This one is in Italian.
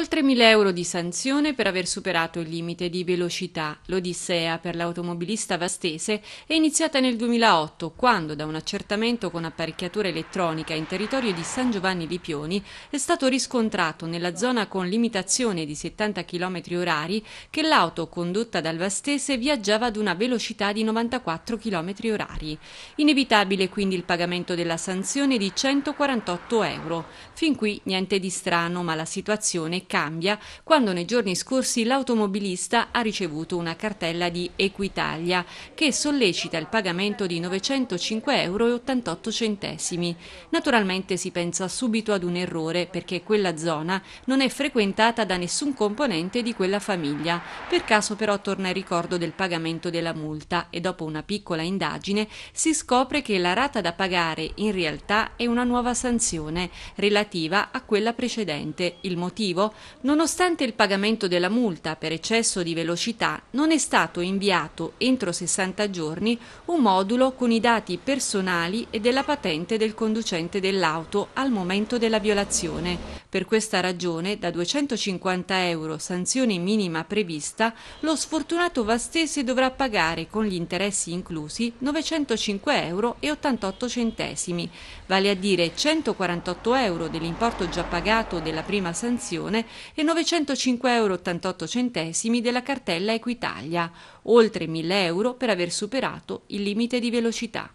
Oltre 1000 euro di sanzione per aver superato il limite di velocità. L'odissea per l'automobilista vastese è iniziata nel 2008 quando da un accertamento con apparecchiatura elettronica in territorio di San Giovanni Lipioni è stato riscontrato nella zona con limitazione di 70 km h che l'auto condotta dal vastese viaggiava ad una velocità di 94 km h Inevitabile quindi il pagamento della sanzione di 148 euro. Fin qui niente di strano ma la situazione cambia quando nei giorni scorsi l'automobilista ha ricevuto una cartella di Equitalia che sollecita il pagamento di 905,88 euro. Naturalmente si pensa subito ad un errore perché quella zona non è frequentata da nessun componente di quella famiglia. Per caso però torna il ricordo del pagamento della multa e dopo una piccola indagine si scopre che la rata da pagare in realtà è una nuova sanzione relativa a quella precedente. Il motivo? nonostante il pagamento della multa per eccesso di velocità, non è stato inviato entro 60 giorni un modulo con i dati personali e della patente del conducente dell'auto al momento della violazione. Per questa ragione, da 250 euro sanzione minima prevista, lo sfortunato Vastese dovrà pagare con gli interessi inclusi 905 euro e 88 centesimi, vale a dire 148 euro dell'importo già pagato della prima sanzione e 905,88 euro della cartella Equitalia, oltre 1000 euro per aver superato il limite di velocità.